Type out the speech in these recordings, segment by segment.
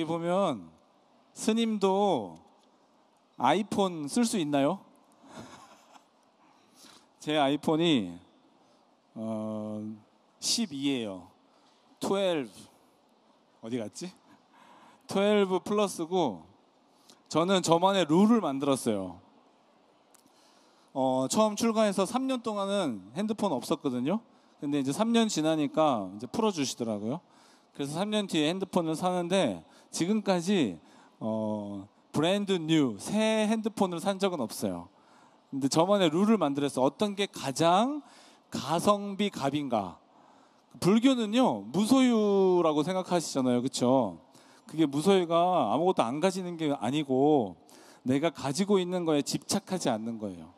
여기 보면 스님도 아이폰 쓸 수 있나요? 제 아이폰이 어, 12예요. 12 어디 갔지? 12 플러스고 저는 저만의 룰을 만들었어요. 어, 처음 출간해서 3년 동안은 핸드폰 없었거든요. 근데 이제 3년 지나니까 이제 풀어주시더라고요. 그래서 3년 뒤에 핸드폰을 사는데 지금까지 어, 브랜드 뉴, 새 핸드폰을 산 적은 없어요. 근데 저만의 룰을 만들어서 어떤 게 가장 가성비 갑인가 불교는요, 무소유라고 생각하시잖아요. 그렇죠? 그게 무소유가 아무것도 안 가지는 게 아니고 내가 가지고 있는 거에 집착하지 않는 거예요.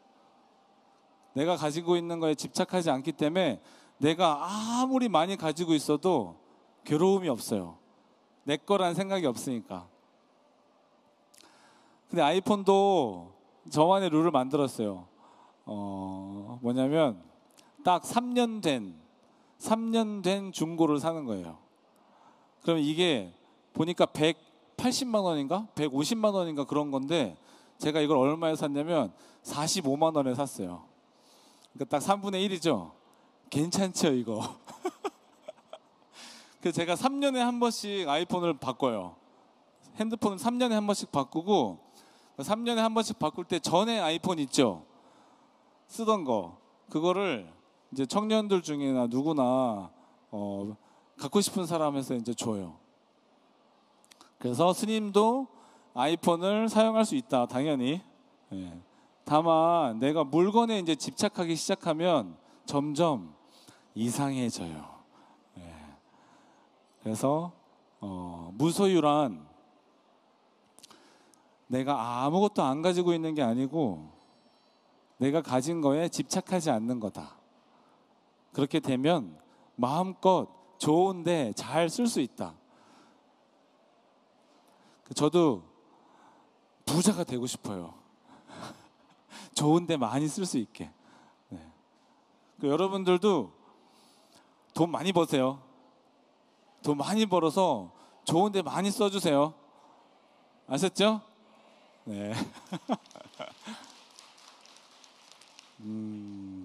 내가 가지고 있는 거에 집착하지 않기 때문에 내가 아무리 많이 가지고 있어도 괴로움이 없어요. 내 거란 생각이 없으니까. 근데 아이폰도 저만의 룰을 만들었어요. 어, 뭐냐면 딱 3년 된 3년 된 중고를 사는 거예요. 그럼 이게 보니까 180만 원인가 150만 원인가 그런 건데 제가 이걸 얼마에 샀냐면 45만 원에 샀어요. 그러니까 딱 3분의 1이죠. 괜찮죠 이거. 그 제가 3년에 한 번씩 아이폰을 바꿔요. 핸드폰은 3년에 한 번씩 바꾸고 3년에 한 번씩 바꿀 때 전에 아이폰 있죠. 쓰던 거 그거를 이제 청년들 중이나 누구나 어, 갖고 싶은 사람에서 이제 줘요. 그래서 스님도 아이폰을 사용할 수 있다. 당연히. 예. 다만 내가 물건에 이제 집착하기 시작하면 점점 이상해져요. 그래서 어, 무소유란 내가 아무것도 안 가지고 있는 게 아니고 내가 가진 거에 집착하지 않는 거다. 그렇게 되면 마음껏 좋은데 잘 쓸 수 있다. 저도 부자가 되고 싶어요. 좋은데 많이 쓸 수 있게. 네. 그 여러분들도 돈 많이 버세요. 돈 많이 벌어서 좋은데 많이 써주세요. 아셨죠? 네. 음.